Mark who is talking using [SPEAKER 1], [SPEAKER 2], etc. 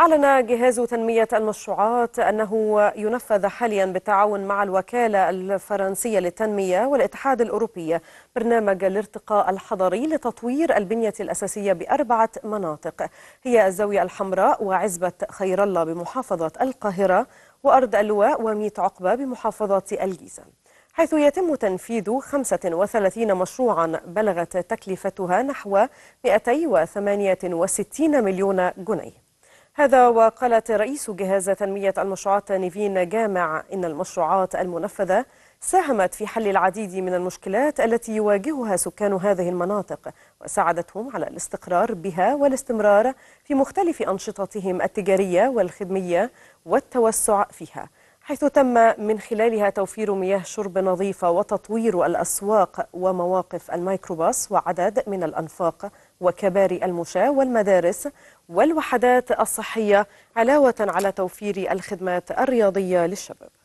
[SPEAKER 1] أعلن جهاز تنمية المشروعات أنه ينفذ حاليا بالتعاون مع الوكالة الفرنسية للتنمية والاتحاد الأوروبي برنامج الارتقاء الحضري لتطوير البنية الأساسية بأربعة مناطق هي الزاوية الحمراء وعزبة خير الله بمحافظة القاهرة وأرض اللواء وميت عقبة بمحافظة الجيزة حيث يتم تنفيذ 35 مشروعا بلغت تكلفتها نحو 268 مليون جنيه هذا وقالت رئيس جهاز تنمية المشروعات نيفين جامع إن المشروعات المنفذة ساهمت في حل العديد من المشكلات التي يواجهها سكان هذه المناطق وساعدتهم على الاستقرار بها والاستمرار في مختلف أنشطتهم التجارية والخدمية والتوسع فيها حيث تم من خلالها توفير مياه شرب نظيفة وتطوير الأسواق ومواقف الميكروباص وعدد من الأنفاق وكباري المشاة والمدارس والوحدات الصحية علاوة على توفير الخدمات الرياضية للشباب